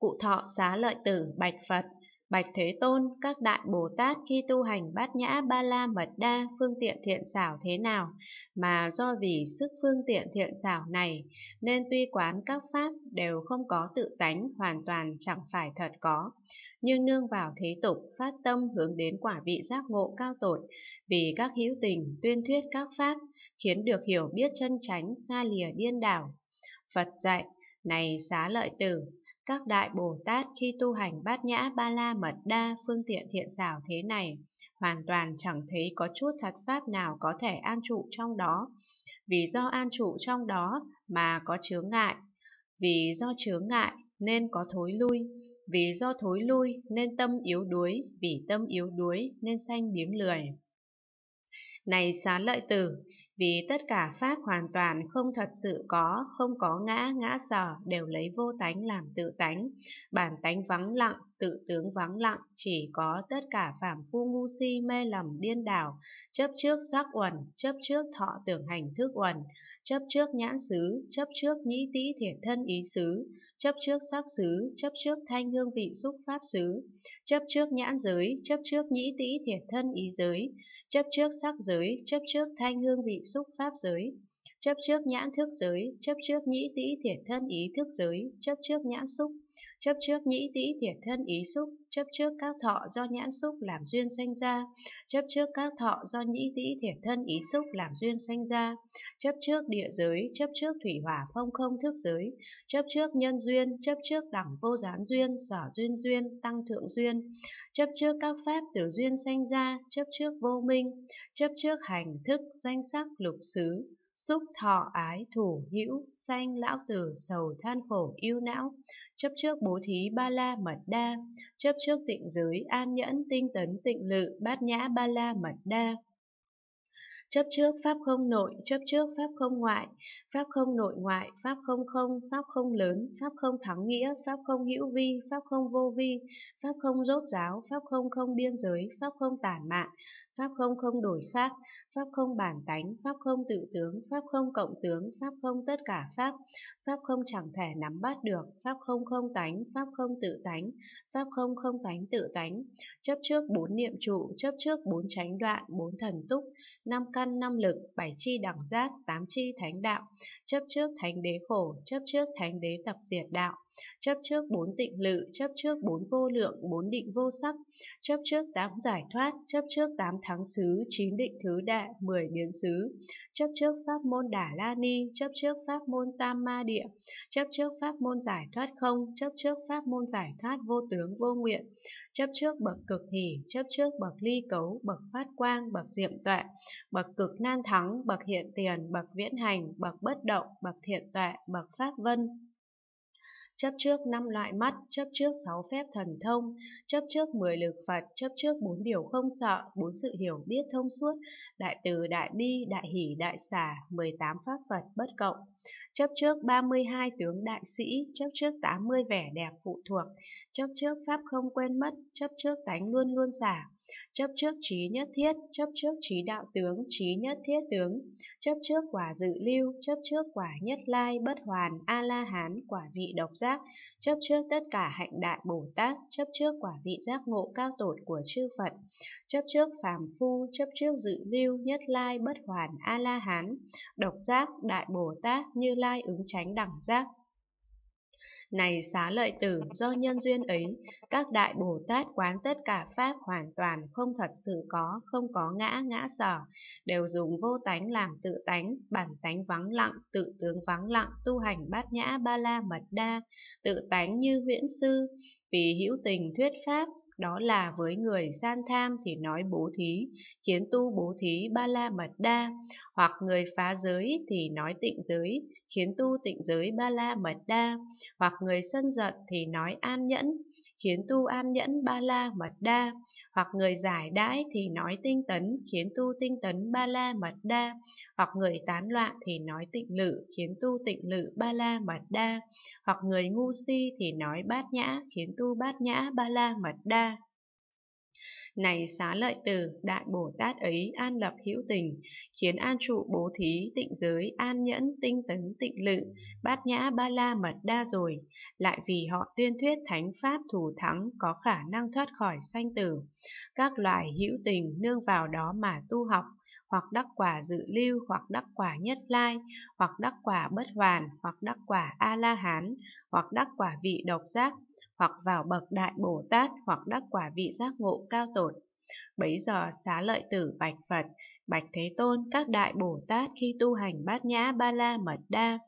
cụ thọ xá lợi tử bạch Phật, bạch Thế Tôn, các đại Bồ Tát khi tu hành bát nhã ba la mật đa phương tiện thiện xảo thế nào, mà do vì sức phương tiện thiện xảo này, nên tuy quán các pháp đều không có tự tánh, hoàn toàn chẳng phải thật có, nhưng nương vào thế tục phát tâm hướng đến quả vị giác ngộ cao tột, vì các hữu tình tuyên thuyết các pháp, khiến được hiểu biết chân chánh xa lìa điên đảo. Phật dạy này xá lợi tử, các đại Bồ Tát khi tu hành bát nhã ba la mật đa phương tiện thiện xảo thế này, hoàn toàn chẳng thấy có chút thật pháp nào có thể an trụ trong đó. Vì do an trụ trong đó mà có chướng ngại, vì do chướng ngại nên có thối lui, vì do thối lui nên tâm yếu đuối, vì tâm yếu đuối nên sanh biếng lười. Này xá lợi tử, vì tất cả pháp hoàn toàn không thật sự có, không có ngã, ngã sở đều lấy vô tánh làm tự tánh, bản tánh vắng lặng, tự tướng vắng lặng, chỉ có tất cả phạm phu ngu si mê lầm điên đảo, chấp trước sắc uẩn, chấp trước thọ tưởng hành thức uẩn, chấp trước nhãn xứ, chấp trước nhĩ tĩ thiệt thân ý xứ, chấp trước sắc xứ, chấp trước thanh hương vị xúc pháp xứ, chấp trước nhãn giới, chấp trước nhĩ tĩ thiệt thân ý giới, chấp trước sắc giới, chấp trước thanh hương vị xúc pháp giới, chấp trước nhãn thức giới, chấp trước nhĩ tĩ thiện thân ý thức giới, chấp trước nhãn xúc, chấp trước nhĩ tĩ thiệt thân ý xúc, chấp trước các thọ do nhãn xúc làm duyên sanh ra, chấp trước các thọ do nhĩ tĩ thiệt thân ý xúc làm duyên sanh ra, chấp trước địa giới, chấp trước thủy hỏa phong không thức giới, chấp trước nhân duyên, chấp trước đẳng vô gián duyên, sở duyên duyên, tăng thượng duyên, chấp trước các pháp từ duyên sanh ra, chấp trước vô minh, chấp trước hành thức, danh sắc, lục xứ, xúc thọ ái thủ hữu sanh lão tử sầu than khổ yêu não chấp trước bố thí ba la mật đa chấp trước tịnh giới an nhẫn tinh tấn tịnh lự bát nhã ba la mật đa chấp trước pháp không nội, chấp trước pháp không ngoại, pháp không nội ngoại, pháp không không, pháp không lớn, pháp không thắng nghĩa, pháp không hữu vi, pháp không vô vi, pháp không rốt giáo, pháp không không biên giới, pháp không tản mạn, pháp không không đổi khác, pháp không bản tánh, pháp không tự tướng, pháp không cộng tướng, pháp không tất cả pháp, pháp không chẳng thể nắm bắt được, pháp không không tánh, pháp không tự tánh, pháp không không tánh tự tánh, chấp trước bốn niệm trụ, chấp trước bốn chánh đoạn, bốn thần túc, năm căn căn năm lực, bảy chi đẳng giác, tám chi thánh đạo, chấp trước thánh đế khổ, chấp trước thánh đế tập diệt đạo chấp trước bốn tịnh lự, chấp trước bốn vô lượng, bốn định vô sắc, chấp trước tám giải thoát, chấp trước tám thắng xứ, chín định thứ đại, mười biến xứ, chấp trước pháp môn Đà la ni, chấp trước pháp môn tam ma địa, chấp trước pháp môn giải thoát không, chấp trước pháp môn giải thoát vô tướng vô nguyện, chấp trước bậc cực hỷ, chấp trước bậc ly cấu, bậc phát quang, bậc diệm tuệ, bậc cực nan thắng, bậc hiện tiền, bậc viễn hành, bậc bất động, bậc thiện tuệ, bậc pháp vân, chấp trước năm loại mắt, chấp trước sáu phép thần thông, chấp trước mười lực Phật, chấp trước bốn điều không sợ, bốn sự hiểu biết thông suốt, đại từ, đại bi, đại hỷ, đại xả, mười tám pháp Phật bất cộng, chấp trước ba mươi hai tướng đại sĩ, chấp trước tám mươi vẻ đẹp phụ thuộc, chấp trước pháp không quên mất, chấp trước tánh luôn luôn xả, Chấp trước trí nhất thiết, chấp trước trí đạo tướng, trí nhất thiết tướng, chấp trước quả dự lưu, chấp trước quả nhất lai, bất hoàn, A-la-hán, quả vị độc giác, chấp trước tất cả hạnh đại Bồ Tát, chấp trước quả vị giác ngộ cao tột của chư Phật, chấp trước phàm phu, chấp trước dự lưu, nhất lai, bất hoàn, A-la-hán, độc giác, đại Bồ Tát, như lai ứng tránh đẳng giác, này xá lợi tử, do nhân duyên ấy, các đại Bồ Tát quán tất cả Pháp hoàn toàn không thật sự có, không có ngã, ngã sở, đều dùng vô tánh làm tự tánh, bản tánh vắng lặng, tự tướng vắng lặng, tu hành bát nhã ba la mật đa, tự tánh như huyễn sư, vì hữu tình thuyết Pháp, đó là với người gian tham thì nói bố thí, khiến tu bố thí ba la mật đa, hoặc người phá giới thì nói tịnh giới, khiến tu tịnh giới ba la mật đa, hoặc người sân giận thì nói an nhẫn, khiến tu an nhẫn ba la mật đa, hoặc người giải đãi thì nói tinh tấn, khiến tu tinh tấn ba la mật đa, hoặc người tán loạn thì nói tịnh lự, khiến tu tịnh lự ba la mật đa, hoặc người ngu si thì nói bát nhã, khiến tu bát nhã ba la mật đa. Này xá lợi tử, đại Bồ Tát ấy an lập hữu tình, khiến an trụ bố thí, tịnh giới, an nhẫn, tinh tấn, tịnh lự, bát nhã ba la mật đa rồi. Lại vì họ tuyên thuyết thánh pháp thủ thắng có khả năng thoát khỏi sanh tử. Các loài hữu tình nương vào đó mà tu học, hoặc đắc quả dự lưu, hoặc đắc quả nhất lai, hoặc đắc quả bất hoàn, hoặc đắc quả A-la-hán, hoặc đắc quả vị độc giác, hoặc vào bậc đại Bồ Tát, hoặc đắc quả vị giác ngộ cao tổ Bấy giờ xá lợi tử bạch Phật, bạch Thế Tôn, các đại Bồ Tát khi tu hành bát nhã ba la mật đa,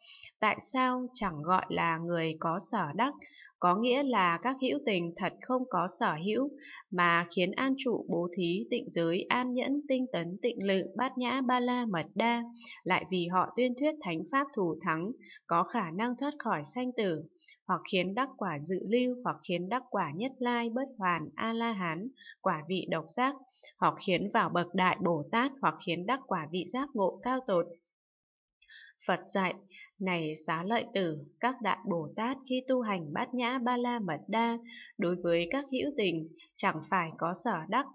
tại sao chẳng gọi là người có sở đắc, có nghĩa là các hữu tình thật không có sở hữu, mà khiến an trụ bố thí, tịnh giới, an nhẫn, tinh tấn, tịnh lự, bát nhã ba la mật đa, lại vì họ tuyên thuyết thánh pháp thù thắng, có khả năng thoát khỏi sanh tử, hoặc khiến đắc quả dự lưu, hoặc khiến đắc quả nhất lai, bất hoàn, A-la-hán, quả vị độc giác, hoặc khiến vào bậc đại Bồ Tát, hoặc khiến đắc quả vị giác ngộ cao tột. Phật dạy, này xá lợi tử, các đại Bồ Tát khi tu hành bát nhã ba la mật đa, đối với các hữu tình, chẳng phải có sở đắc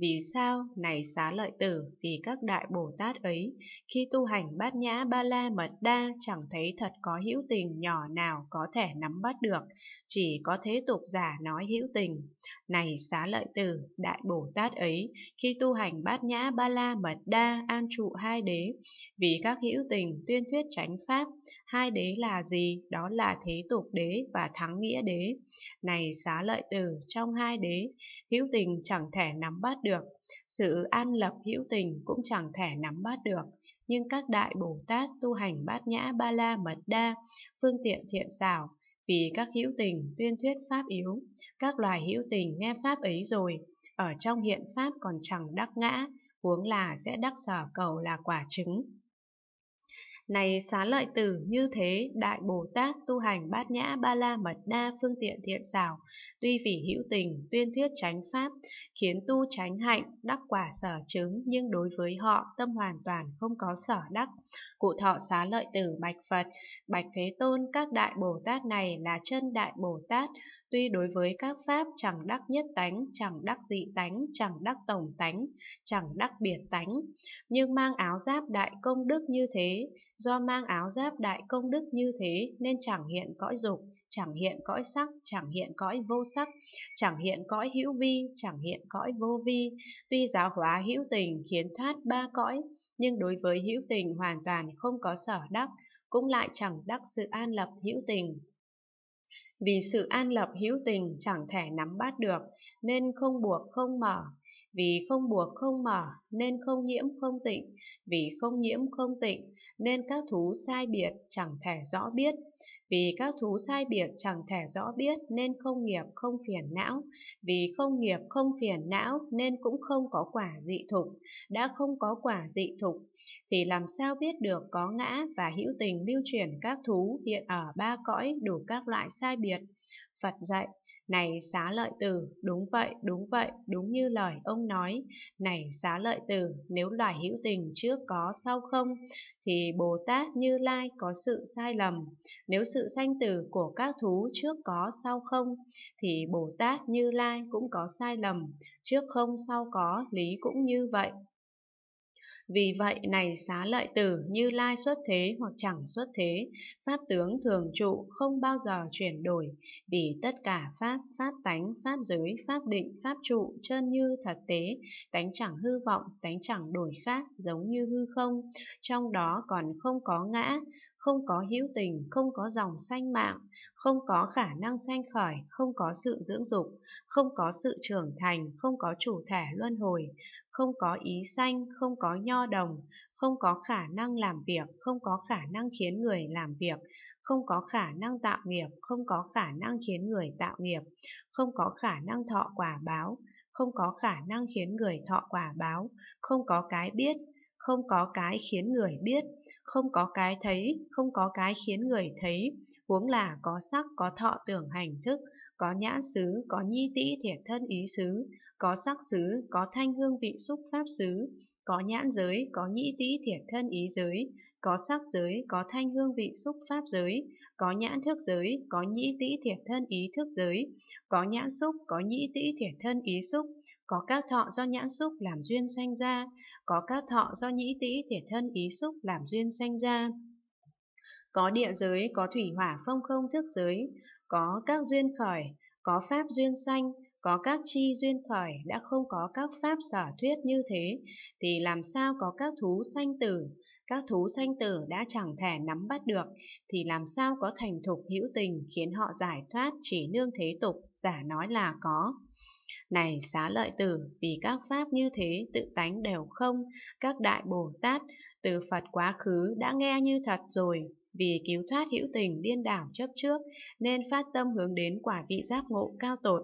vì sao, này xá lợi tử, vì các đại Bồ Tát ấy, khi tu hành bát nhã ba la mật đa chẳng thấy thật có hữu tình nhỏ nào có thể nắm bắt được, chỉ có thế tục giả nói hữu tình. Này xá lợi tử, đại Bồ Tát ấy, khi tu hành bát nhã ba la mật đa an trụ hai đế, vì các hữu tình tuyên thuyết chánh pháp, hai đế là gì? Đó là thế tục đế và thắng nghĩa đế. Này xá lợi tử, trong hai đế, hữu tình chẳng thể nắm bắt được, sự an lập hữu tình cũng chẳng thể nắm bắt được, nhưng các đại Bồ Tát tu hành bát nhã ba la mật đa, phương tiện thiện xảo, vì các hữu tình tuyên thuyết pháp yếu, các loài hữu tình nghe pháp ấy rồi, ở trong hiện pháp còn chẳng đắc ngã, huống là sẽ đắc sở cầu là quả trứng. Này xá lợi tử như thế, Đại Bồ Tát tu hành bát nhã ba la mật đa phương tiện thiện xảo, tuy vì hữu tình, tuyên thuyết tránh pháp, khiến tu tránh hạnh, đắc quả sở chứng, nhưng đối với họ tâm hoàn toàn không có sở đắc. Cụ thọ xá lợi tử bạch Phật, bạch Thế Tôn các Đại Bồ Tát này là chân Đại Bồ Tát, tuy đối với các pháp chẳng đắc nhất tánh, chẳng đắc dị tánh, chẳng đắc tổng tánh, chẳng đắc biệt tánh, nhưng mang áo giáp đại công đức như thế, Do mang áo giáp đại công đức như thế nên chẳng hiện cõi dục, chẳng hiện cõi sắc, chẳng hiện cõi vô sắc, chẳng hiện cõi hữu vi, chẳng hiện cõi vô vi. Tuy giáo hóa hữu tình khiến thoát ba cõi, nhưng đối với hữu tình hoàn toàn không có sở đắc, cũng lại chẳng đắc sự an lập hữu tình. Vì sự an lập hữu tình chẳng thể nắm bắt được, nên không buộc không mở. Vì không buộc không mở, nên không nhiễm không tịnh. Vì không nhiễm không tịnh, nên các thú sai biệt chẳng thể rõ biết. Vì các thú sai biệt chẳng thể rõ biết nên không nghiệp không phiền não, vì không nghiệp không phiền não nên cũng không có quả dị thục, đã không có quả dị thục, thì làm sao biết được có ngã và hữu tình lưu chuyển các thú hiện ở ba cõi đủ các loại sai biệt. Phật dạy, này xá lợi tử, đúng vậy, đúng vậy, đúng như lời ông nói. Này xá lợi tử, nếu loài hữu tình trước có sau không, thì Bồ Tát Như Lai có sự sai lầm. Nếu sự sanh tử của các thú trước có sau không, thì Bồ Tát Như Lai cũng có sai lầm. Trước không sau có, lý cũng như vậy. Vì vậy này xá lợi tử như lai xuất thế hoặc chẳng xuất thế, pháp tướng thường trụ không bao giờ chuyển đổi, vì tất cả pháp, pháp tánh, pháp giới, pháp định, pháp trụ chân như thật tế, tánh chẳng hư vọng, tánh chẳng đổi khác, giống như hư không, trong đó còn không có ngã, không có hữu tình, không có dòng sanh mạng, không có khả năng sanh khởi, không có sự dưỡng dục, không có sự trưởng thành, không có chủ thể luân hồi, không có ý sanh, không có nho đồng, không có khả năng làm việc, không có khả năng khiến người làm việc, không có khả năng tạo nghiệp, không có khả năng khiến người tạo nghiệp, không có khả năng thọ quả báo, không có khả năng khiến người thọ quả báo, không có cái biết, không có cái khiến người biết, không có cái thấy, không có cái khiến người thấy, huống là có sắc, có thọ tưởng hành thức, có nhãn xứ, có nhi tĩ thiệt thân ý xứ, có sắc xứ, có thanh hương vị xúc pháp xứ, có nhãn giới, có nhĩ tĩ thiệt thân ý giới, có sắc giới, có thanh hương vị xúc pháp giới, có nhãn thức giới, có nhĩ tĩ thiệt thân ý thức giới, có nhãn xúc, có nhĩ tĩ thiệt thân ý xúc, có các thọ do nhãn xúc làm duyên sanh ra, có các thọ do nhĩ tĩ thiệt thân ý xúc làm duyên sanh ra có địa giới, có thủy hỏa phong không thức giới, có các duyên khởi, có pháp duyên sanh, có các chi duyên khởi đã không có các pháp sở thuyết như thế, thì làm sao có các thú sanh tử? Các thú sanh tử đã chẳng thể nắm bắt được, thì làm sao có thành thục hữu tình khiến họ giải thoát chỉ nương thế tục, giả nói là có. Này xá lợi tử, vì các pháp như thế tự tánh đều không, các đại Bồ Tát từ Phật quá khứ đã nghe như thật rồi, vì cứu thoát hữu tình điên đảo chấp trước nên phát tâm hướng đến quả vị giác ngộ cao tột.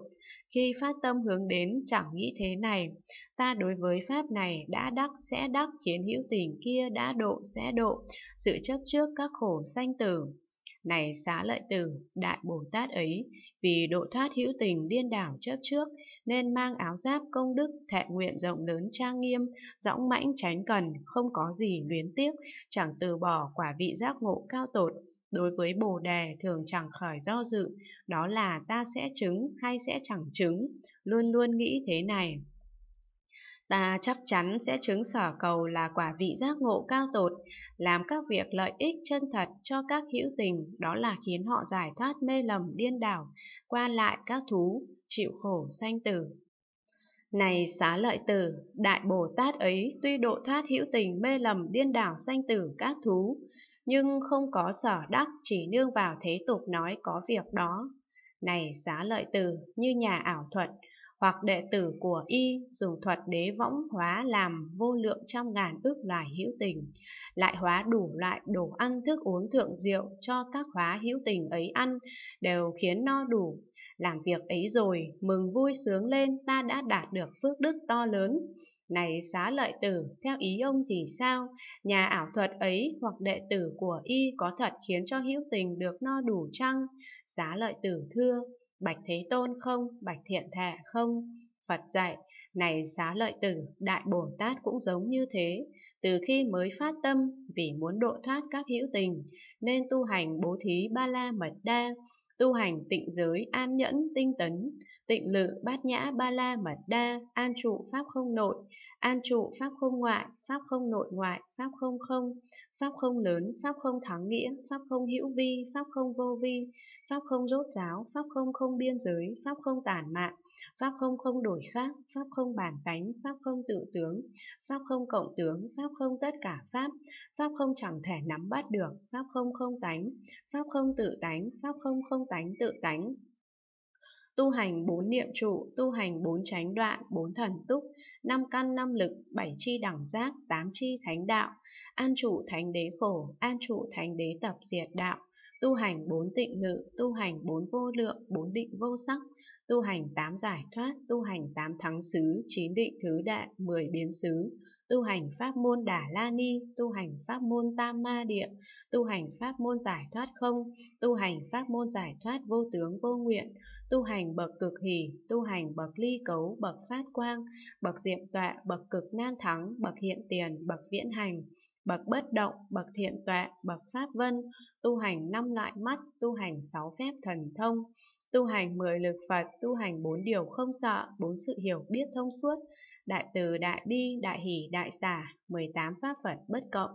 Khi phát tâm hướng đến chẳng nghĩ thế này, ta đối với pháp này đã đắc sẽ đắc khiến hữu tình kia đã độ sẽ độ, sự chấp trước các khổ sanh tử này xá lợi tử, đại Bồ Tát ấy, vì độ thoát hữu tình điên đảo chớp trước, nên mang áo giáp công đức, thệ nguyện rộng lớn trang nghiêm, dõng mãnh tránh cần, không có gì luyến tiếc, chẳng từ bỏ quả vị giác ngộ cao tột. Đối với Bồ Đề thường chẳng khởi do dự, đó là ta sẽ chứng hay sẽ chẳng chứng, luôn luôn nghĩ thế này, ta chắc chắn sẽ chứng sở cầu là quả vị giác ngộ cao tột, làm các việc lợi ích chân thật cho các hữu tình, đó là khiến họ giải thoát mê lầm điên đảo, qua lại các thú, chịu khổ sanh tử. Này xá lợi tử, đại Bồ Tát ấy tuy độ thoát hữu tình mê lầm điên đảo sanh tử các thú, nhưng không có sở đắc chỉ nương vào thế tục nói có việc đó. Này xá lợi tử, như nhà ảo thuật, hoặc đệ tử của y dùng thuật đế võng hóa làm vô lượng trăm ngàn ước loài hữu tình, lại hóa đủ loại đồ ăn thức uống thượng diệu cho các hóa hữu tình ấy ăn, đều khiến no đủ. Làm việc ấy rồi, mừng vui sướng lên ta đã đạt được phước đức to lớn. Này xá lợi tử, theo ý ông thì sao? Nhà ảo thuật ấy hoặc đệ tử của y có thật khiến cho hữu tình được no đủ chăng? Xá lợi tử thưa, Bạch Thế Tôn không, Bạch Thiện Thệ không. Phật dạy, này xá lợi tử, Đại Bồ Tát cũng giống như thế. Từ khi mới phát tâm, vì muốn độ thoát các hữu tình, nên tu hành bố thí ba la mật đa, tu hành tịnh giới an nhẫn tinh tấn tịnh lự bát nhã ba la mật đa an trụ pháp không nội an trụ pháp không ngoại pháp không nội ngoại pháp không không pháp không lớn pháp không thắng nghĩa pháp không hữu vi pháp không vô vi pháp không rốt ráo pháp không không biên giới pháp không tản mạn pháp không không đổi khác pháp không bản tánh pháp không tự tướng pháp không cộng tướng pháp không tất cả pháp pháp không chẳng thể nắm bắt được pháp không không tánh pháp không tự tánh pháp không không tánh tự tánh tu hành bốn niệm trụ, tu hành bốn chánh đoạn, bốn thần túc, năm căn năm lực, bảy chi đẳng giác, tám chi thánh đạo, an trụ thánh đế khổ, an trụ thánh đế tập diệt đạo, tu hành bốn tịnh lự, tu hành bốn vô lượng, bốn định vô sắc, tu hành tám giải thoát, tu hành tám thắng xứ, chín định thứ đại, mười biến xứ, tu hành pháp môn đà la ni, tu hành pháp môn tam ma địa, tu hành pháp môn giải thoát không, tu hành pháp môn giải thoát vô tướng vô nguyện, tu hành hành bậc cực hỷ, tu hành bậc ly cấu, bậc phát quang, bậc diệm tọa, bậc cực nan thắng, bậc hiện tiền, bậc viễn hành, bậc bất động, bậc thiện tọa, bậc pháp vân, tu hành năm loại mắt, tu hành sáu phép thần thông, tu hành mười lực Phật, tu hành bốn điều không sợ, bốn sự hiểu biết thông suốt, đại từ đại bi, đại hỷ, đại xả, 18 pháp Phật bất cộng,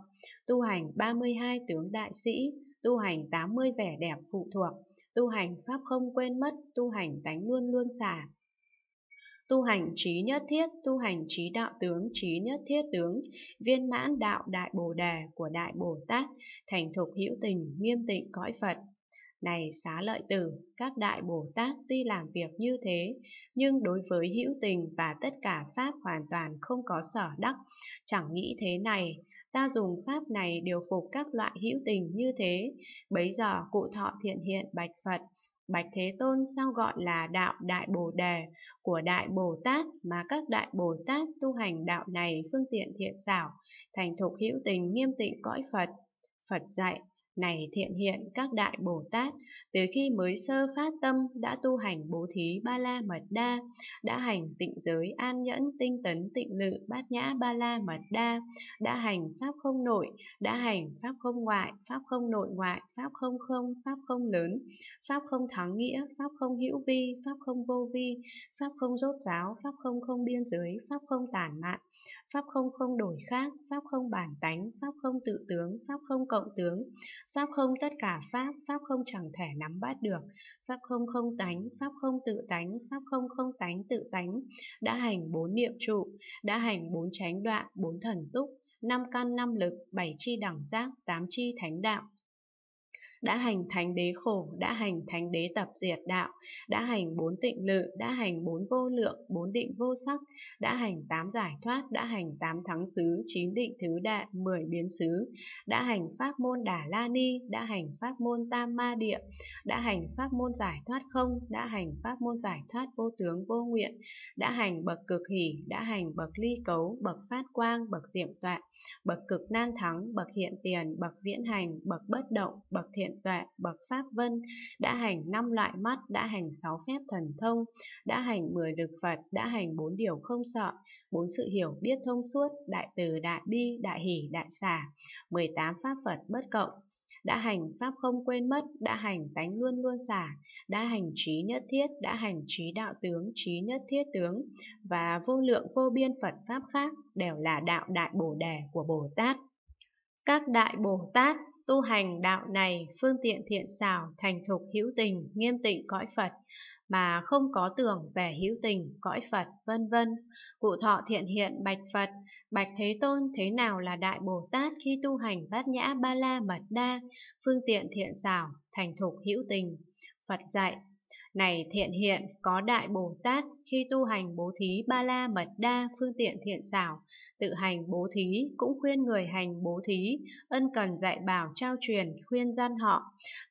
tu hành 32 tướng đại sĩ, tu hành 80 vẻ đẹp phụ thuộc, tu hành pháp không quên mất, tu hành tánh luôn luôn xả. Tu hành trí nhất thiết, tu hành trí đạo tướng, trí nhất thiết tướng, viên mãn đạo đại Bồ Đề của Đại Bồ Tát, thành thục hữu tình, nghiêm tịnh cõi Phật. Này xá lợi tử, các đại Bồ Tát tuy làm việc như thế, nhưng đối với hữu tình và tất cả Pháp hoàn toàn không có sở đắc, chẳng nghĩ thế này, ta dùng Pháp này điều phục các loại hữu tình như thế. Bấy giờ cụ thọ thiện hiện bạch Phật, Bạch Thế Tôn sao gọi là đạo Đại Bồ Đề của Đại Bồ Tát mà các Đại Bồ Tát tu hành đạo này phương tiện thiện xảo, thành thục hữu tình nghiêm tịnh cõi Phật. Phật dạy, này thiện hiện các đại Bồ Tát, từ khi mới sơ phát tâm đã tu hành bố thí ba la mật đa, đã hành tịnh giới an nhẫn tinh tấn tịnh lự bát nhã ba la mật đa, đã hành pháp không nội, đã hành pháp không ngoại, pháp không nội ngoại, pháp không không, pháp không lớn, pháp không thắng nghĩa, pháp không hữu vi, pháp không vô vi, pháp không rốt ráo pháp không không biên giới, pháp không tản mạn, pháp không không đổi khác, pháp không bản tánh, pháp không tự tướng, pháp không cộng tướng, Pháp không tất cả Pháp, Pháp không chẳng thể nắm bắt được. Pháp không không tánh, Pháp không tự tánh, Pháp không không tánh tự tánh. Đã hành bốn niệm trụ, đã hành bốn chánh đoạn, bốn thần túc, năm căn năm lực, bảy chi đẳng giác, tám chi thánh đạo, đã hành thánh đế khổ, đã hành thánh đế tập diệt đạo, đã hành bốn tịnh lự, đã hành bốn vô lượng, bốn định vô sắc, đã hành tám giải thoát, đã hành tám thắng xứ, chín định thứ đại, mười biến xứ, đã hành pháp môn đà la ni, đã hành pháp môn tam ma địa, đã hành pháp môn giải thoát không, đã hành pháp môn giải thoát vô tướng vô nguyện, đã hành bậc cực hỷ, đã hành bậc ly cấu, bậc phát quang, bậc diệm tọa, bậc cực nan thắng, bậc hiện tiền, bậc viễn hành, bậc bất động, bậc thiện hiện tuệ, bậc Pháp Vân, đã hành năm loại mắt, đã hành sáu phép thần thông, đã hành mười lực Phật, đã hành bốn điều không sợ, bốn sự hiểu biết thông suốt, đại từ, đại bi, đại hỷ, đại xả, 18 Pháp Phật bất cộng, đã hành pháp không quên mất, đã hành tánh luôn luôn xả, đã hành trí nhất thiết, đã hành trí đạo tướng, trí nhất thiết tướng và vô lượng vô biên Phật pháp khác đều là đạo đại Bồ đề của Bồ Tát. Các đại Bồ Tát tu hành đạo này phương tiện thiện xảo thành thục hữu tình nghiêm tịnh cõi Phật mà không có tưởng về hữu tình cõi Phật vân vân cụ thọ thiện hiện bạch Phật bạch Thế Tôn thế nào là đại Bồ Tát khi tu hành bát nhã ba la mật đa phương tiện thiện xảo thành thục hữu tình Phật dạy này thiện hiện, có Đại Bồ Tát, khi tu hành bố thí ba la mật đa phương tiện thiện xảo, tự hành bố thí, cũng khuyên người hành bố thí, ân cần dạy bảo trao truyền, khuyên gian họ.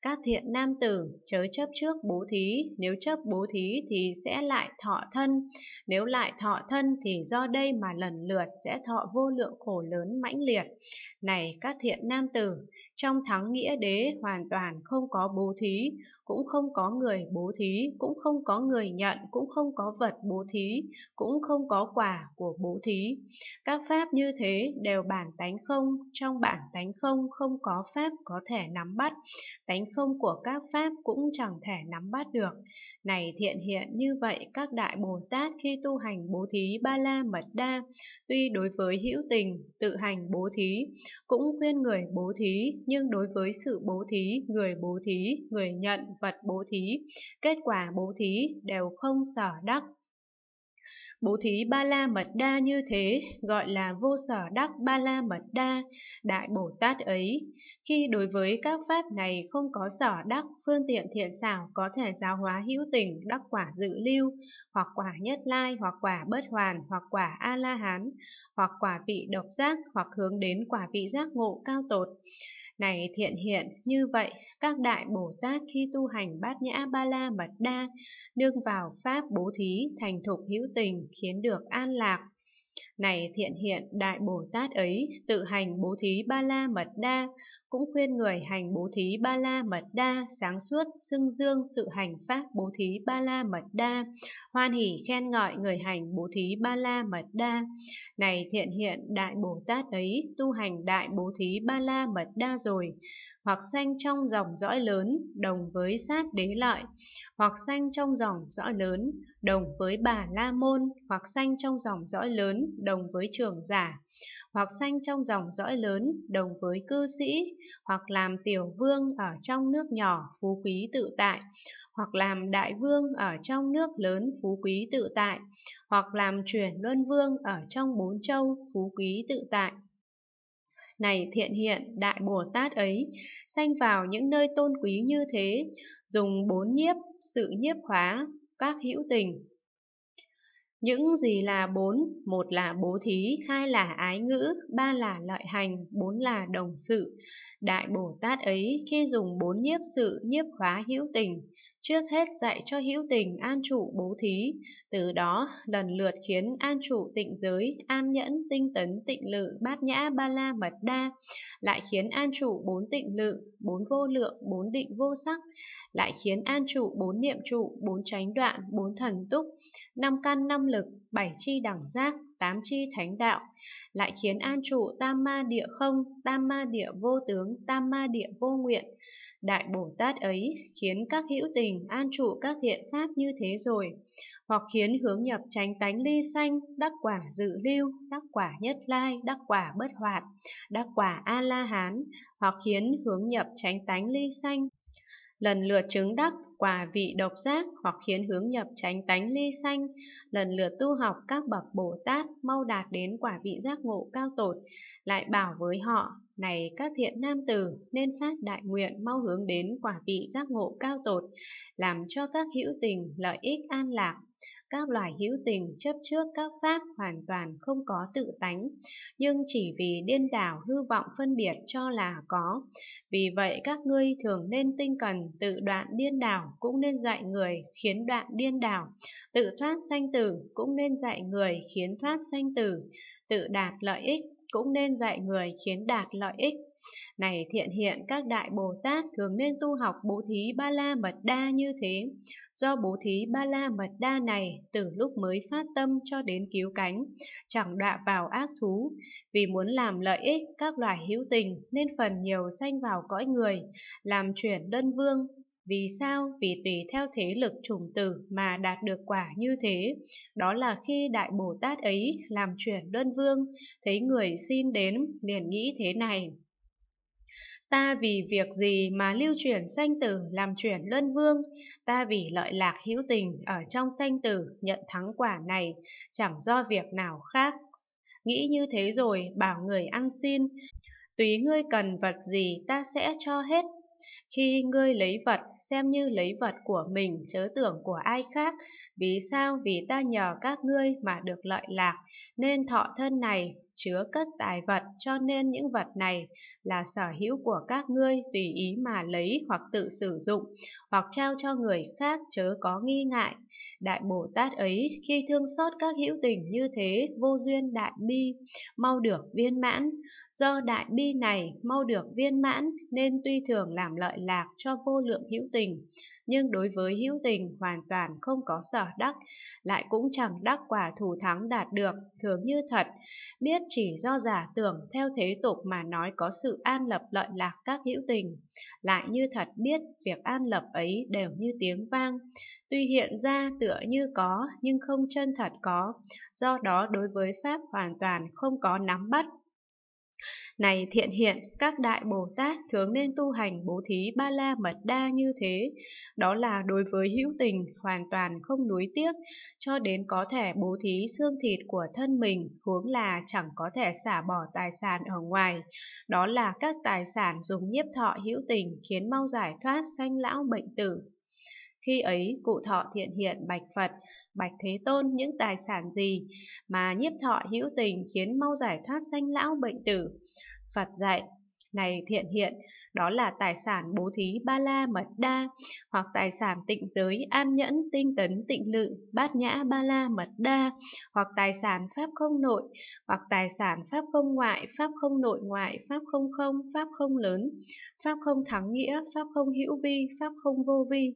Các thiện nam tử, chớ chấp trước bố thí, nếu chấp bố thí thì sẽ lại thọ thân, nếu lại thọ thân thì do đây mà lần lượt sẽ thọ vô lượng khổ lớn mãnh liệt. Này các thiện nam tử, trong thắng nghĩa đế hoàn toàn không có bố thí, cũng không có người bố thí thí, cũng không có người nhận, cũng không có vật bố thí, cũng không có quả của bố thí. Các pháp như thế đều bản tánh không, trong bản tánh không không có pháp có thể nắm bắt, tánh không của các pháp cũng chẳng thể nắm bắt được. Này thiện hiện như vậy các đại Bồ Tát khi tu hành bố thí ba la mật đa, tuy đối với hữu tình tự hành bố thí, cũng khuyên người bố thí, nhưng đối với sự bố thí, người bố thí, người nhận vật bố thí, kết kết quả bố thí đều không sở đắc. Bố thí ba la mật đa như thế gọi là vô sở đắc ba la mật đa, đại Bồ Tát ấy. Khi đối với các pháp này không có sở đắc, phương tiện thiện xảo có thể giáo hóa hữu tình đắc quả dự lưu, hoặc quả nhất lai, hoặc quả bất hoàn, hoặc quả A-la-hán, hoặc quả vị độc giác, hoặc hướng đến quả vị giác ngộ cao tột. Này thiện hiện, như vậy, các đại Bồ Tát khi tu hành bát nhã ba la mật đa, nương vào Pháp bố thí, thành thục hữu tình, khiến được an lạc, này thiện hiện đại Bồ Tát ấy tự hành bố thí ba la mật đa, cũng khuyên người hành bố thí ba la mật đa sáng suốt xưng dương sự hành pháp bố thí ba la mật đa, hoan hỉ khen ngợi người hành bố thí ba la mật đa. Này thiện hiện đại Bồ Tát ấy tu hành đại bố thí ba la mật đa rồi, hoặc sanh trong dòng dõi lớn đồng với sát đế lợi, hoặc sanh trong dòng dõi lớn đồng với bà la môn, hoặc sanh trong dòng dõi lớn đồng với trưởng giả, hoặc sanh trong dòng dõi lớn, đồng với cư sĩ, hoặc làm tiểu vương ở trong nước nhỏ, phú quý tự tại, hoặc làm đại vương ở trong nước lớn, phú quý tự tại, hoặc làm chuyển luân vương ở trong bốn châu, phú quý tự tại này thiện hiện đại bồ tát ấy sanh vào những nơi tôn quý như thế dùng bốn nhiếp sự nhiếp hóa các hữu tình những gì là bốn, một là bố thí, hai là ái ngữ, ba là lợi hành, bốn là đồng sự. Đại Bồ Tát ấy khi dùng bốn nhiếp sự nhiếp khóa hữu tình, trước hết dạy cho hữu tình an trụ bố thí, từ đó lần lượt khiến an trụ tịnh giới, an nhẫn, tinh tấn, tịnh lự, bát nhã, ba la, mật đa, lại khiến an trụ bốn tịnh lự, bốn vô lượng, bốn định vô sắc, lại khiến an trụ bốn niệm trụ, bốn tránh đoạn, bốn thần túc, năm căn năm lực, bảy chi đẳng giác, tám chi thánh đạo, lại khiến an trụ tam ma địa không, tam ma địa vô tướng, tam ma địa vô nguyện. Đại Bồ Tát ấy khiến các hữu tình an trụ các thiện pháp như thế rồi, hoặc khiến hướng nhập tránh tánh ly sanh, đắc quả dự lưu, đắc quả nhất lai, đắc quả bất hoạt, đắc quả A-la-hán, hoặc khiến hướng nhập tránh tánh ly sanh, lần lượt chứng đắc quả vị độc giác hoặc khiến hướng nhập tránh tánh ly sanh, lần lượt tu học các bậc Bồ Tát mau đạt đến quả vị giác ngộ cao tột, lại bảo với họ, này các thiện nam tử, nên phát đại nguyện mau hướng đến quả vị giác ngộ cao tột, làm cho các hữu tình lợi ích an lạc các loài hữu tình chấp trước các pháp hoàn toàn không có tự tánh, nhưng chỉ vì điên đảo hư vọng phân biệt cho là có. Vì vậy các ngươi thường nên tinh cần tự đoạn điên đảo cũng nên dạy người khiến đoạn điên đảo, tự thoát sanh tử cũng nên dạy người khiến thoát sanh tử, tự đạt lợi ích cũng nên dạy người khiến đạt lợi ích này thiện hiện các đại Bồ Tát thường nên tu học bố thí ba la mật đa như thế. Do bố thí ba la mật đa này từ lúc mới phát tâm cho đến cứu cánh, chẳng đọa vào ác thú. Vì muốn làm lợi ích các loài hữu tình nên phần nhiều sanh vào cõi người, làm chuyển đơn vương, vì sao? Vì tùy theo thế lực trùng tử mà đạt được quả như thế. Đó là khi Đại Bồ Tát ấy làm chuyển đơn vương, thấy người xin đến, liền nghĩ thế này. Ta vì việc gì mà lưu chuyển sanh tử làm chuyển luân vương, ta vì lợi lạc hữu tình ở trong sanh tử nhận thắng quả này, chẳng do việc nào khác. Nghĩ như thế rồi bảo người ăn xin, tùy ngươi cần vật gì ta sẽ cho hết. Khi ngươi lấy vật, xem như lấy vật của mình chớ tưởng của ai khác, vì sao vì ta nhờ các ngươi mà được lợi lạc, nên thọ thân này chứa cất tài vật cho nên những vật này là sở hữu của các ngươi tùy ý mà lấy hoặc tự sử dụng hoặc trao cho người khác chớ có nghi ngại. Đại Bồ Tát ấy khi thương xót các hữu tình như thế vô duyên đại bi mau được viên mãn. Do đại bi này mau được viên mãn nên tuy thường làm lợi lạc cho vô lượng hữu tình nhưng đối với hữu tình hoàn toàn không có sở đắc, lại cũng chẳng đắc quả thủ thắng đạt được, thường như thật, biết chỉ do giả tưởng theo thế tục mà nói có sự an lập lợi lạc các hữu tình, lại như thật biết việc an lập ấy đều như tiếng vang, tuy hiện ra tựa như có nhưng không chân thật có, do đó đối với pháp hoàn toàn không có nắm bắt này thiện hiện, các đại Bồ Tát thường nên tu hành bố thí ba la mật đa như thế. Đó là đối với hữu tình hoàn toàn không nuối tiếc, cho đến có thể bố thí xương thịt của thân mình, huống là chẳng có thể xả bỏ tài sản ở ngoài. Đó là các tài sản dùng nhiếp thọ hữu tình khiến mau giải thoát sanh lão bệnh tử, khi ấy, cụ thọ thiện hiện bạch Phật, bạch Thế Tôn những tài sản gì mà nhiếp thọ hữu tình khiến mau giải thoát sanh lão bệnh tử. Phật dạy, này thiện hiện, đó là tài sản bố thí ba la mật đa, hoặc tài sản tịnh giới an nhẫn tinh tấn tịnh lự bát nhã ba la mật đa, hoặc tài sản pháp không nội, hoặc tài sản pháp không ngoại, pháp không nội ngoại, pháp không không, pháp không lớn, pháp không thắng nghĩa, pháp không hữu vi, pháp không vô vi,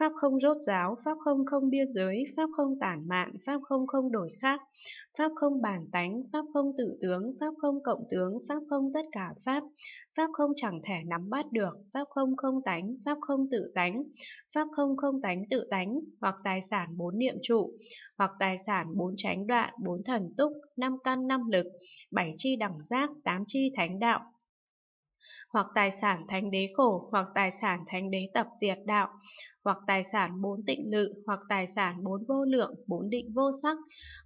pháp không rốt giáo, pháp không không biên giới, pháp không tản mạn, pháp không không đổi khác, pháp không bản tánh, pháp không tự tướng, pháp không cộng tướng, pháp không tất cả pháp, Pháp không chẳng thể nắm bắt được, Pháp không không tánh, Pháp không tự tánh, Pháp không không tánh tự tánh, hoặc tài sản bốn niệm trụ, hoặc tài sản bốn tránh đoạn, bốn thần túc, năm căn năm lực, bảy chi đẳng giác, tám chi thánh đạo, hoặc tài sản thánh đế khổ, hoặc tài sản thánh đế tập diệt đạo, hoặc tài sản bốn tịnh lự, hoặc tài sản bốn vô lượng, bốn định vô sắc,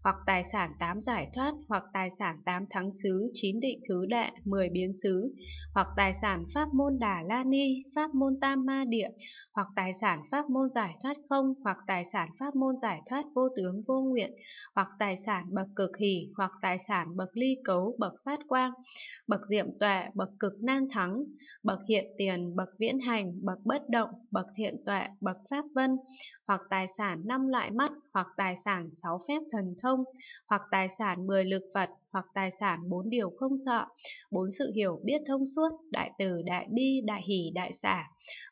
hoặc tài sản tám giải thoát, hoặc tài sản tám thắng xứ, chín định thứ đệ, mười biến xứ, hoặc tài sản pháp môn đà la ni, pháp môn tam ma địa, hoặc tài sản pháp môn giải thoát không, hoặc tài sản pháp môn giải thoát vô tướng vô nguyện, hoặc tài sản bậc cực hỷ, hoặc tài sản bậc ly cấu, bậc phát quang, bậc diệm tuệ, bậc cực nan thắng, bậc hiện tiền, bậc viễn hành, bậc bất động, bậc thiện tuệ, bậc pháp vân, hoặc tài sản năm loại mắt, hoặc tài sản sáu phép thần thông, hoặc tài sản mười lực Phật, hoặc tài sản bốn điều không sợ, bốn sự hiểu biết thông suốt, đại từ, đại bi, đại hỷ, đại xả,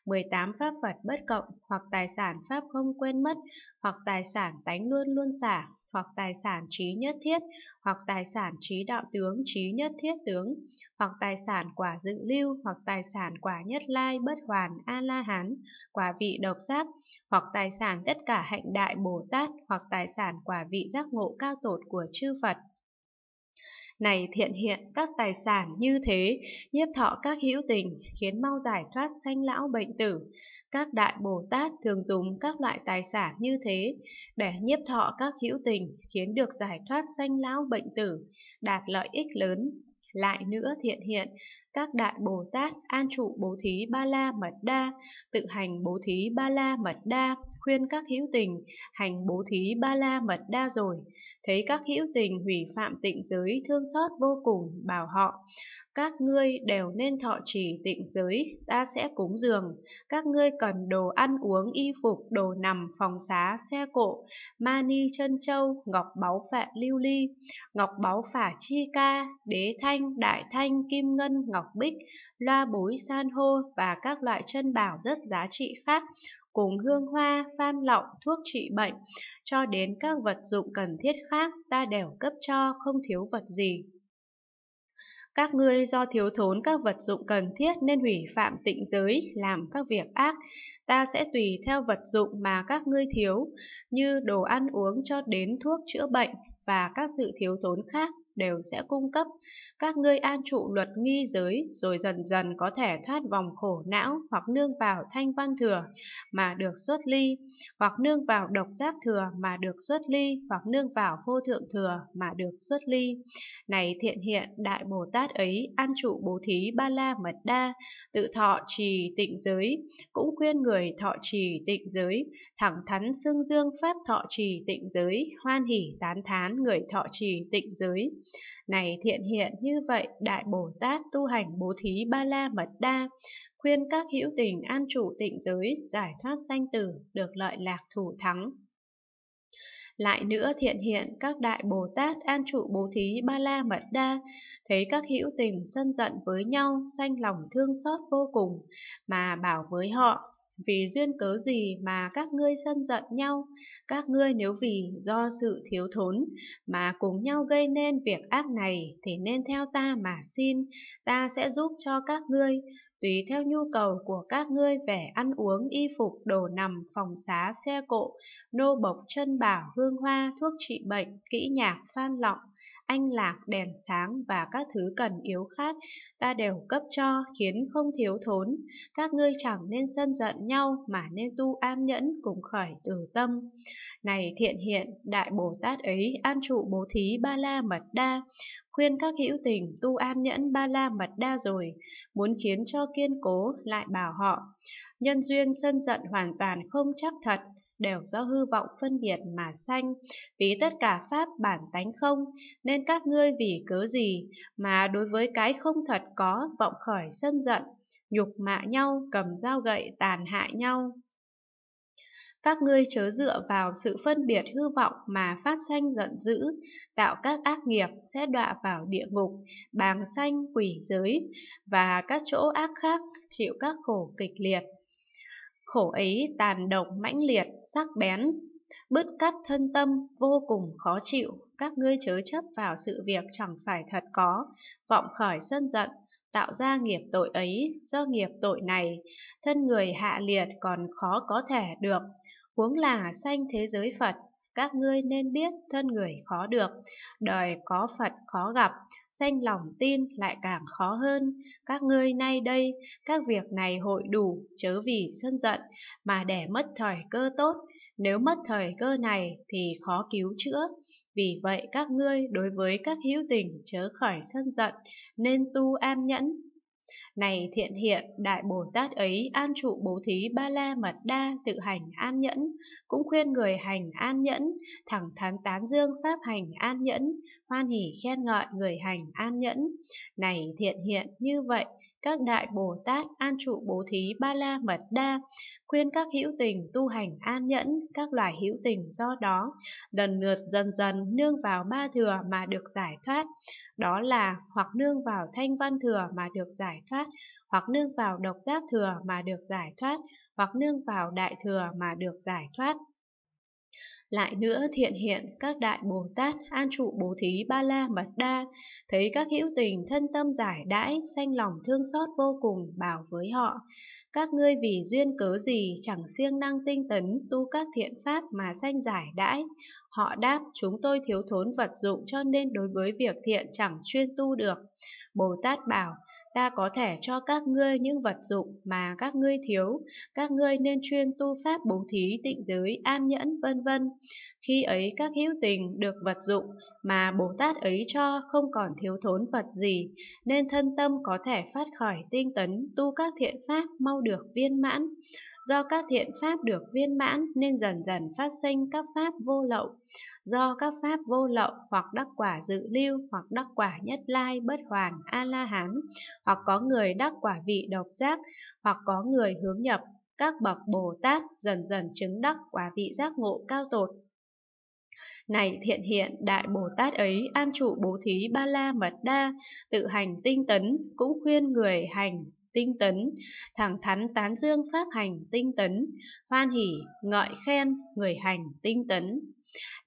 18 pháp Phật bất cộng, hoặc tài sản pháp không quên mất, hoặc tài sản tánh luôn luôn xả, hoặc tài sản trí nhất thiết, hoặc tài sản trí đạo tướng trí nhất thiết tướng, hoặc tài sản quả dự lưu, hoặc tài sản quả nhất lai bất hoàn A-la-hán, quả vị độc giác, hoặc tài sản tất cả hạnh đại Bồ Tát, hoặc tài sản quả vị giác ngộ cao tột của chư Phật này thiện hiện các tài sản như thế, nhiếp thọ các hữu tình, khiến mau giải thoát sanh lão bệnh tử. Các đại Bồ Tát thường dùng các loại tài sản như thế để nhiếp thọ các hữu tình, khiến được giải thoát sanh lão bệnh tử, đạt lợi ích lớn. Lại nữa thiện hiện, các đại Bồ Tát an trụ bố thí ba la mật đa, tự hành bố thí ba la mật đa, khuyên các hữu tình hành bố thí ba la mật đa rồi, thấy các hữu tình hủy phạm tịnh giới thương xót vô cùng, bảo họ, các ngươi đều nên thọ trì tịnh giới, ta sẽ cúng dường, các ngươi cần đồ ăn uống, y phục, đồ nằm, phòng xá, xe cộ, mani chân châu, ngọc báu phạ lưu ly, ngọc báu phả chi ca, đế thanh, đại thanh, kim ngân, ngọc bích, loa bối san hô và các loại chân bảo rất giá trị khác, cùng hương hoa, phan lọng, thuốc trị bệnh, cho đến các vật dụng cần thiết khác ta đều cấp cho không thiếu vật gì. Các ngươi do thiếu thốn các vật dụng cần thiết nên hủy phạm tịnh giới, làm các việc ác. Ta sẽ tùy theo vật dụng mà các ngươi thiếu, như đồ ăn uống cho đến thuốc chữa bệnh và các sự thiếu thốn khác đều sẽ cung cấp các ngươi an trụ luật nghi giới rồi dần dần có thể thoát vòng khổ não hoặc nương vào thanh văn thừa mà được xuất ly, hoặc nương vào độc giác thừa mà được xuất ly, hoặc nương vào vô thượng thừa mà được xuất ly. Này thiện hiện đại Bồ Tát ấy an trụ bố thí ba la mật đa, tự thọ trì tịnh giới, cũng khuyên người thọ trì tịnh giới, thẳng thắn xưng dương pháp thọ trì tịnh giới, hoan hỷ tán thán người thọ trì tịnh giới. Này thiện hiện như vậy, Đại Bồ Tát tu hành bố thí ba la mật đa, khuyên các hữu tình an trụ tịnh giới, giải thoát sanh tử, được lợi lạc thủ thắng. Lại nữa thiện hiện các đại Bồ Tát an trụ bố thí ba la mật đa, thấy các hữu tình sân giận với nhau, sanh lòng thương xót vô cùng, mà bảo với họ, vì duyên cớ gì mà các ngươi sân giận nhau, các ngươi nếu vì do sự thiếu thốn mà cùng nhau gây nên việc ác này thì nên theo ta mà xin, ta sẽ giúp cho các ngươi, tùy theo nhu cầu của các ngươi vẻ ăn uống, y phục, đồ nằm, phòng xá, xe cộ, nô bộc, chân bảo, hương hoa, thuốc trị bệnh, kỹ nhạc, phan lọng, anh lạc, đèn sáng và các thứ cần yếu khác ta đều cấp cho, khiến không thiếu thốn. Các ngươi chẳng nên sân giận nhau mà nên tu an nhẫn cùng khởi từ tâm. Này thiện hiện, Đại Bồ Tát ấy an trụ bố thí ba la mật đa, khuyên các hữu tình tu an nhẫn ba la mật đa rồi, muốn khiến cho kiên cố lại bảo họ, nhân duyên sân giận hoàn toàn không chắc thật, đều do hư vọng phân biệt mà sanh, vì tất cả pháp bản tánh không, nên các ngươi vì cớ gì mà đối với cái không thật có vọng khởi sân giận, nhục mạ nhau, cầm dao gậy tàn hại nhau. Các ngươi chớ dựa vào sự phân biệt hư vọng mà phát sanh giận dữ, tạo các ác nghiệp sẽ đọa vào địa ngục, bàng sanh quỷ giới và các chỗ ác khác chịu các khổ kịch liệt. Khổ ấy tàn độc mãnh liệt, sắc bén, bứt cắt thân tâm vô cùng khó chịu các ngươi chớ chấp vào sự việc chẳng phải thật có, vọng khởi sân giận, tạo ra nghiệp tội ấy, do nghiệp tội này, thân người hạ liệt còn khó có thể được, huống là sanh thế giới Phật các ngươi nên biết thân người khó được, đời có Phật khó gặp, sanh lòng tin lại càng khó hơn. Các ngươi nay đây, các việc này hội đủ, chớ vì sân giận, mà để mất thời cơ tốt. Nếu mất thời cơ này thì khó cứu chữa. Vì vậy các ngươi đối với các hữu tình chớ khỏi sân giận, nên tu an nhẫn, này thiện hiện, Đại Bồ Tát ấy an trụ bố thí ba la mật đa tự hành an nhẫn, cũng khuyên người hành an nhẫn, thẳng thắn tán dương pháp hành an nhẫn, hoan hỉ khen ngợi người hành an nhẫn. Này thiện hiện, như vậy, các Đại Bồ Tát an trụ bố thí ba la mật đa, khuyên các hữu tình tu hành an nhẫn, các loài hữu tình do đó lần lượt dần dần nương vào ba thừa mà được giải thoát, đó là hoặc nương vào thanh văn thừa mà được giải thoát, hoặc nương vào độc giác thừa mà được giải thoát, hoặc nương vào đại thừa mà được giải thoát. Lại nữa thiện hiện các đại Bồ Tát an trụ bố thí ba la mật đa, thấy các hữu tình thân tâm giải đãi, sanh lòng thương xót vô cùng bảo với họ. Các ngươi vì duyên cớ gì chẳng siêng năng tinh tấn tu các thiện pháp mà sanh giải đãi, Họ đáp, chúng tôi thiếu thốn vật dụng cho nên đối với việc thiện chẳng chuyên tu được. Bồ Tát bảo, ta có thể cho các ngươi những vật dụng mà các ngươi thiếu, các ngươi nên chuyên tu pháp bố thí, tịnh giới, an nhẫn, vân vân. Khi ấy các hữu tình được vật dụng mà Bồ Tát ấy cho không còn thiếu thốn vật gì, nên thân tâm có thể phát khởi tinh tấn, tu các thiện pháp mau được viên mãn. Do các thiện pháp được viên mãn nên dần dần phát sinh các pháp vô lậu do các pháp vô lậu hoặc đắc quả dự lưu hoặc đắc quả nhất lai bất hoàn a la hán hoặc có người đắc quả vị độc giác hoặc có người hướng nhập các bậc Bồ Tát dần dần chứng đắc quả vị giác ngộ cao tột này thiện hiện đại Bồ Tát ấy an trụ bố thí ba la mật đa, tự hành tinh tấn, cũng khuyên người hành tinh tấn, thẳng thắn tán dương pháp hành tinh tấn, hoan hỉ, ngợi khen người hành tinh tấn.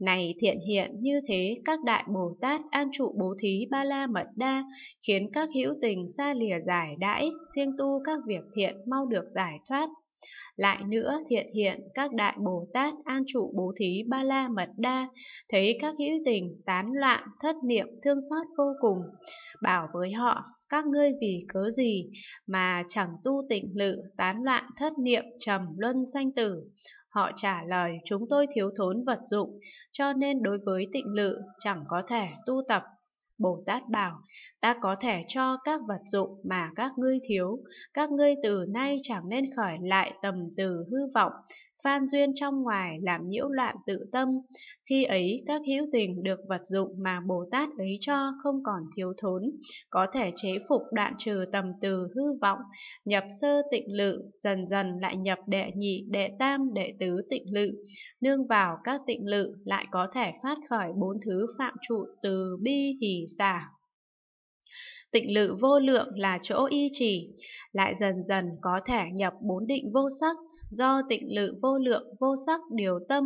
Này thiện hiện như thế các đại Bồ Tát an trụ bố thí ba la mật đa, khiến các hữu tình xa lìa giải đãi, siêng tu các việc thiện mau được giải thoát, lại nữa thiện hiện các đại Bồ Tát an trụ bố thí ba la mật đa, thấy các hữu tình tán loạn, thất niệm thương xót vô cùng, bảo với họ các ngươi vì cớ gì mà chẳng tu tịnh lự, tán loạn thất niệm, trầm luân sanh tử. Họ trả lời chúng tôi thiếu thốn vật dụng, cho nên đối với tịnh lự chẳng có thể tu tập Bồ Tát bảo, ta có thể cho các vật dụng mà các ngươi thiếu, các ngươi từ nay chẳng nên khởi lại tầm từ hư vọng, phan duyên trong ngoài làm nhiễu loạn tự tâm, khi ấy các hữu tình được vật dụng mà Bồ Tát ấy cho không còn thiếu thốn, có thể chế phục đoạn trừ tầm từ hư vọng, nhập sơ tịnh lự, dần dần lại nhập đệ nhị, đệ tam, đệ tứ tịnh lự, nương vào các tịnh lự lại có thể phát khởi bốn thứ phạm trụ từ bi hỷ xả tịnh lự vô lượng là chỗ y chỉ, lại dần dần có thể nhập bốn định vô sắc, do tịnh lự vô lượng vô sắc điều tâm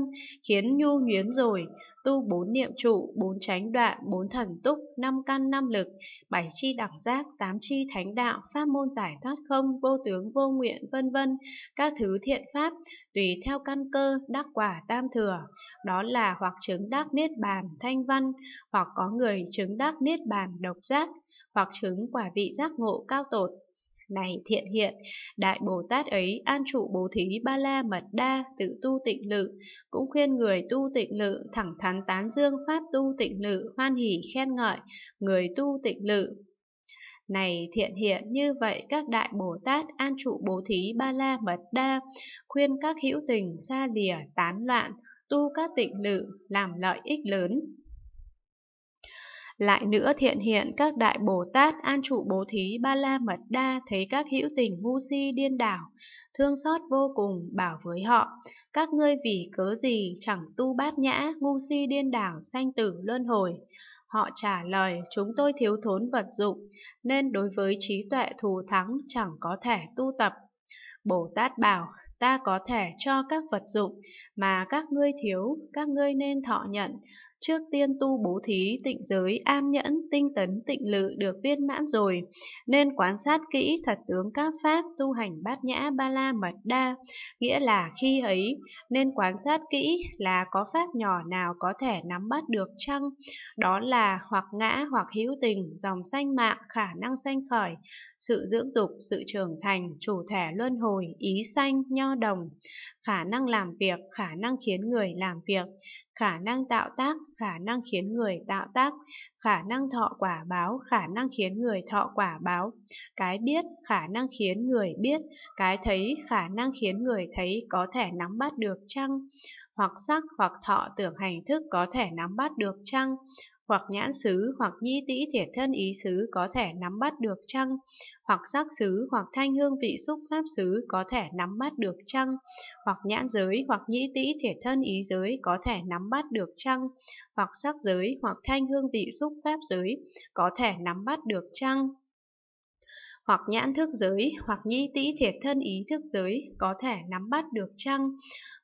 khiến nhu nhuyến rồi, tu bốn niệm trụ, bốn chánh đoạn, bốn thần túc, năm căn năm lực, bảy chi đẳng giác, tám chi thánh đạo, pháp môn giải thoát không, vô tướng vô nguyện, vân vân, các thứ thiện pháp, tùy theo căn cơ, đắc quả tam thừa. Đó là hoặc chứng đắc niết bàn thanh văn, hoặc có người chứng đắc niết bàn độc giác, hoặc chứng quả vị giác ngộ cao tột, này thiện hiện, đại Bồ Tát ấy an trụ bố thí ba la mật đa tự tu tịnh lự, cũng khuyên người tu tịnh lự thẳng thắn tán dương pháp tu tịnh lự, hoan hỉ khen ngợi người tu tịnh lự. Này thiện hiện như vậy các đại Bồ Tát an trụ bố thí ba la mật đa, khuyên các hữu tình xa lìa tán loạn, tu các tịnh lự, làm lợi ích lớn, lại nữa thiện hiện các đại Bồ Tát an trụ bố thí ba la mật đa thấy các hữu tình ngu si điên đảo, thương xót vô cùng bảo với họ, các ngươi vì cớ gì chẳng tu bát nhã, ngu si điên đảo sanh tử luân hồi. Họ trả lời, chúng tôi thiếu thốn vật dụng, nên đối với trí tuệ thù thắng chẳng có thể tu tập Bồ Tát bảo, ta có thể cho các vật dụng mà các ngươi thiếu, các ngươi nên thọ nhận. Trước tiên tu bố thí, tịnh giới, am nhẫn, tinh tấn, tịnh lự được viên mãn rồi, nên quan sát kỹ thật tướng các pháp tu hành bát nhã ba la mật đa, nghĩa là khi ấy nên quan sát kỹ là có pháp nhỏ nào có thể nắm bắt được chăng, đó là hoặc ngã hoặc hữu tình, dòng sanh mạng, khả năng sanh khởi, sự dưỡng dục, sự trưởng thành, chủ thể luân hồi hồi, ý xanh, nho đồng, khả năng làm việc, khả năng khiến người làm việc, khả năng tạo tác, khả năng khiến người tạo tác, khả năng thọ quả báo, khả năng khiến người thọ quả báo, cái biết, khả năng khiến người biết, cái thấy, khả năng khiến người thấy có thể nắm bắt được chăng, hoặc sắc hoặc thọ tưởng hành thức có thể nắm bắt được chăng, hoặc nhãn xứ hoặc nhĩ tĩ thiệt thân ý xứ có thể nắm bắt được chăng, hoặc sắc xứ hoặc thanh hương vị xúc pháp xứ có thể nắm bắt được chăng, hoặc nhãn giới hoặc nhĩ tĩ thiệt thân ý giới có thể nắm bắt được chăng, hoặc sắc giới hoặc thanh hương vị xúc pháp giới có thể nắm bắt được chăng hoặc nhãn thức giới, hoặc nhĩ tĩ thiệt thân ý thức giới có thể nắm bắt được trăng,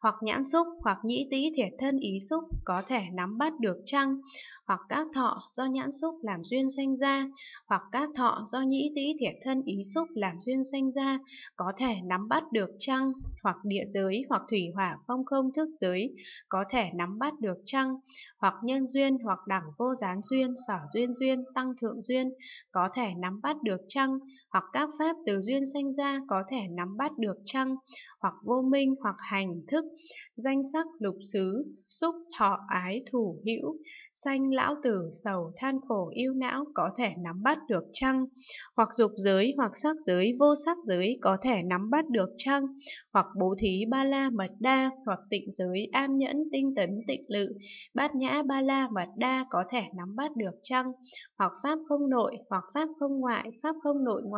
hoặc nhãn xúc, hoặc nhĩ tĩ thiệt thân ý xúc có thể nắm bắt được trăng, hoặc các thọ do nhãn xúc làm duyên sanh ra, hoặc các thọ do nhĩ tĩ thiệt thân ý xúc làm duyên sanh ra có thể nắm bắt được trăng, hoặc địa giới, hoặc thủy hỏa phong không thức giới có thể nắm bắt được trăng, hoặc nhân duyên, hoặc đẳng vô gián duyên, sở duyên duyên, tăng thượng duyên có thể nắm bắt được trăng, hoặc các pháp từ duyên sanh ra có thể nắm bắt được chăng, hoặc vô minh, hoặc hành thức, danh sắc, lục xứ, xúc, thọ, ái, thủ, hữu, sanh, lão tử, sầu, than khổ, yêu não có thể nắm bắt được chăng, hoặc dục giới, hoặc sắc giới, vô sắc giới có thể nắm bắt được chăng, hoặc bố thí ba la mật đa, hoặc tịnh giới, an nhẫn, tinh tấn, tịnh lự, bát nhã ba la mật đa có thể nắm bắt được chăng, hoặc pháp không nội, hoặc pháp không ngoại, pháp không nội ngoại,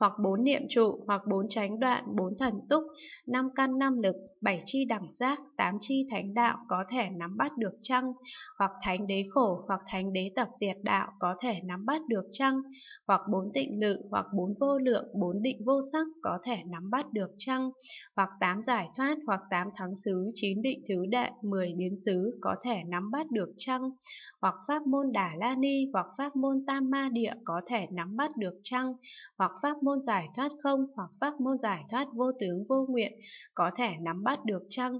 hoặc bốn niệm trụ, hoặc bốn chánh đoạn, bốn thần túc, năm căn năm lực, bảy chi đẳng giác, tám chi thánh đạo có thể nắm bắt được chăng, hoặc thánh đế khổ, hoặc thánh đế tập diệt đạo có thể nắm bắt được chăng, hoặc bốn tịnh lự, hoặc bốn vô lượng, bốn định vô sắc có thể nắm bắt được chăng, hoặc tám giải thoát, hoặc tám thắng xứ, chín định thứ đệ, mười biến xứ có thể nắm bắt được chăng, hoặc pháp môn đà la ni, hoặc pháp môn tam ma địa có thể nắm bắt được chăng, hoặc pháp môn môn giải thoát không hoặc pháp môn giải thoát vô tướng vô nguyện có thể nắm bắt được chăng?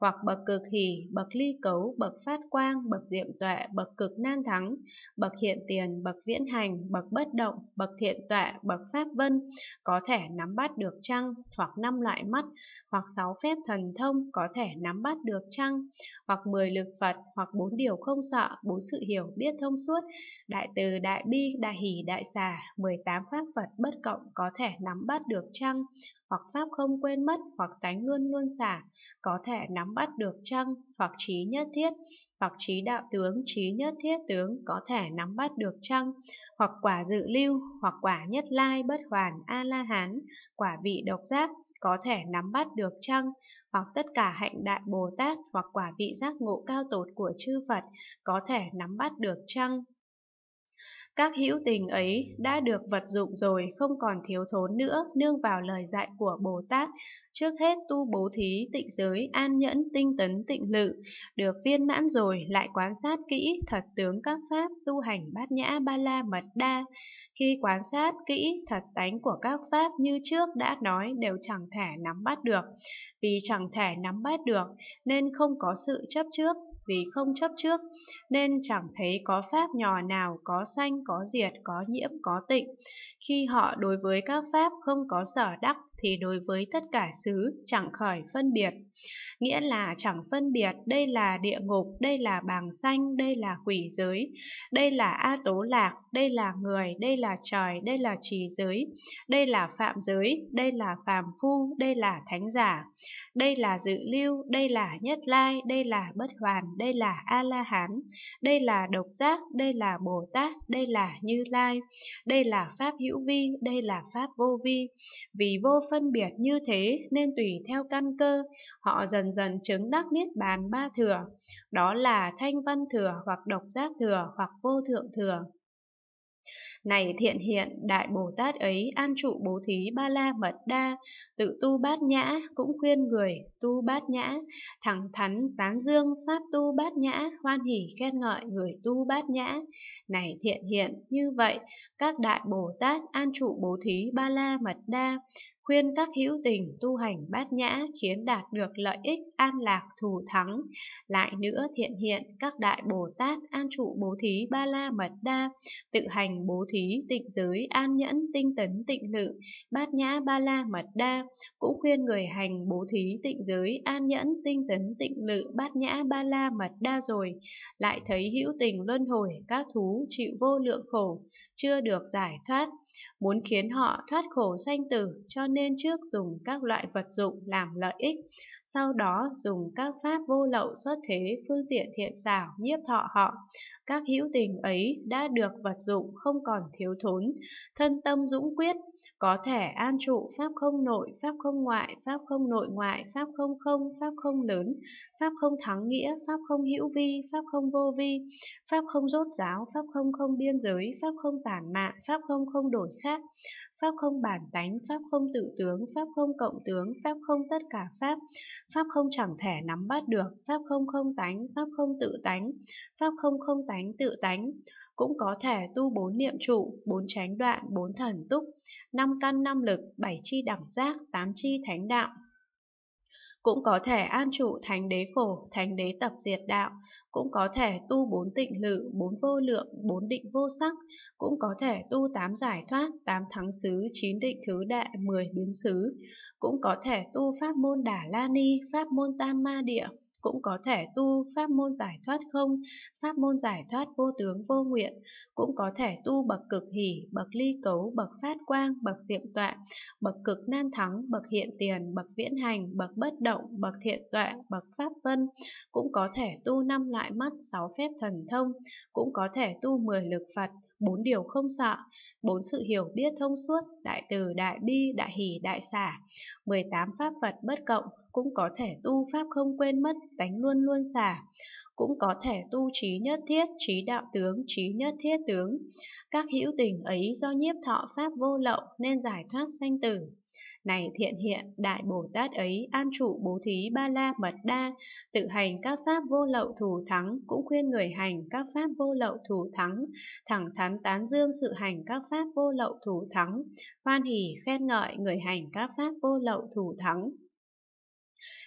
Hoặc bậc cực hỷ, bậc ly cấu, bậc phát quang, bậc diệm tuệ, bậc cực nan thắng, bậc hiện tiền, bậc viễn hành, bậc bất động, bậc thiện tuệ, bậc pháp vân có thể nắm bắt được chăng? Hoặc năm loại mắt, hoặc sáu phép thần thông có thể nắm bắt được chăng? Hoặc mười lực Phật, hoặc bốn điều không sợ, bốn sự hiểu biết thông suốt, đại từ đại bi, đại hỷ, đại xà, 18 pháp Phật bất cộng có thể nắm bắt được trăng, hoặc pháp không quên mất, hoặc tánh luôn luôn xả, có thể nắm bắt được trăng, hoặc trí nhất thiết, hoặc trí đạo tướng, trí nhất thiết tướng, có thể nắm bắt được trăng, hoặc quả dự lưu, hoặc quả nhất lai, bất hoàn, A-la-hán, quả vị độc giác, có thể nắm bắt được trăng, hoặc tất cả hạnh đại Bồ Tát, hoặc quả vị giác ngộ cao tột của chư Phật, có thể nắm bắt được trăng, các hữu tình ấy đã được vật dụng rồi không còn thiếu thốn nữa nương vào lời dạy của Bồ Tát. Trước hết tu bố thí, tịnh giới, an nhẫn, tinh tấn, tịnh lự. Được viên mãn rồi lại quan sát kỹ thật tướng các pháp tu hành bát nhã ba la mật đa. Khi quan sát kỹ thật tánh của các pháp như trước đã nói đều chẳng thể nắm bắt được. Vì chẳng thể nắm bắt được nên không có sự chấp trước vì không chấp trước, nên chẳng thấy có pháp nhỏ nào có sanh, có diệt, có nhiễm, có tịnh. Khi họ đối với các pháp không có sở đắc thì đối với tất cả xứ chẳng khỏi phân biệt. Nghĩa là chẳng phân biệt đây là địa ngục, đây là bàng xanh, đây là quỷ giới, đây là A Tố Lạc, đây là người, đây là trời, đây là trì giới, đây là phạm giới, đây là phàm phu, đây là thánh giả, đây là dự lưu, đây là nhất lai, đây là bất hoàn, đây là A-la-hán, đây là độc giác, đây là Bồ Tát, đây là Như Lai, đây là Pháp hữu vi, đây là Pháp vô vi. Vì vô phân biệt như thế nên tùy theo căn cơ, họ dần dần chứng đắc niết bàn ba thừa, đó là thanh văn thừa hoặc độc giác thừa hoặc vô thượng thừa. Này thiện hiện, Đại Bồ Tát ấy an trụ bố thí ba la mật đa, tự tu bát nhã, cũng khuyên người tu bát nhã, thẳng thắn tán dương pháp tu bát nhã, hoan hỉ khen ngợi người tu bát nhã. Này thiện hiện, như vậy, các Đại Bồ Tát an trụ bố thí ba la mật đa, khuyên các hữu tình tu hành bát nhã khiến đạt được lợi ích an lạc thù thắng. Lại nữa thiện hiện các đại Bồ Tát an trụ bố thí ba la mật đa, tự hành bố thí tịnh giới an nhẫn tinh tấn tịnh lự, bát nhã ba la mật đa, cũng khuyên người hành bố thí tịnh giới an nhẫn tinh tấn tịnh lự bát nhã ba la mật đa rồi, lại thấy hữu tình luân hồi các thú chịu vô lượng khổ, chưa được giải thoát, muốn khiến họ thoát khổ sanh tử cho nên trước dùng các loại vật dụng làm lợi ích, sau đó dùng các pháp vô lậu xuất thế phương tiện thiện xảo nhiếp thọ họ. Các hữu tình ấy đã được vật dụng không còn thiếu thốn, thân tâm dũng quyết có thể an trụ pháp không nội, pháp không ngoại, pháp không nội ngoại, pháp không không, pháp không lớn, pháp không thắng nghĩa, pháp không hữu vi, pháp không vô vi, pháp không rốt giáo, pháp không không biên giới, pháp không tản mạn, pháp không không đổi khác, pháp không bản tánh, pháp không tự tướng, pháp không cộng tướng, pháp không tất cả pháp, pháp không chẳng thể nắm bắt được, pháp không không tánh, pháp không tự tánh, pháp không không tánh tự tánh, cũng có thể tu bốn niệm trụ, bốn tránh đoạn, bốn thần túc, năm căn năm lực, bảy chi đẳng giác, tám chi thánh đạo. Cũng có thể an trụ thánh đế khổ, thánh đế tập diệt đạo, cũng có thể tu bốn tịnh lự, bốn vô lượng, bốn định vô sắc, cũng có thể tu tám giải thoát, tám thắng xứ, chín định thứ đệ, mười biến xứ, cũng có thể tu pháp môn đà la ni, pháp môn tam ma địa, cũng có thể tu pháp môn giải thoát không, pháp môn giải thoát vô tướng vô nguyện, cũng có thể tu bậc cực hỷ, bậc ly cấu, bậc phát quang, bậc diệm tọa, bậc cực nan thắng, bậc hiện tiền, bậc viễn hành, bậc bất động, bậc thiện tọa, bậc pháp vân, cũng có thể tu năm loại mắt, sáu phép thần thông, cũng có thể tu mười lực Phật, bốn điều không sợ, bốn sự hiểu biết thông suốt, đại từ, đại bi, đại hỷ, đại xả. 18 pháp Phật bất cộng cũng có thể tu pháp không quên mất, tánh luôn luôn xả. Cũng có thể tu trí nhất thiết, trí đạo tướng, trí nhất thiết tướng. Các hữu tình ấy do nhiếp thọ pháp vô lậu nên giải thoát sanh tử. Này thiện hiện, đại Bồ Tát ấy an trụ bố thí ba la mật đa, tự hành các pháp vô lậu thù thắng, cũng khuyên người hành các pháp vô lậu thù thắng, thẳng thắn tán dương sự hành các pháp vô lậu thù thắng, hoan hỉ khen ngợi người hành các pháp vô lậu thù thắng.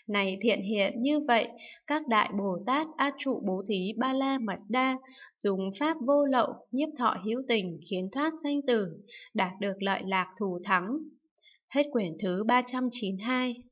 Này thiện hiện như vậy, các đại Bồ Tát A trụ bố thí ba la mật đa, dùng pháp vô lậu, nhiếp thọ hữu tình khiến thoát sanh tử, đạt được lợi lạc thù thắng, Hết quyển thứ 392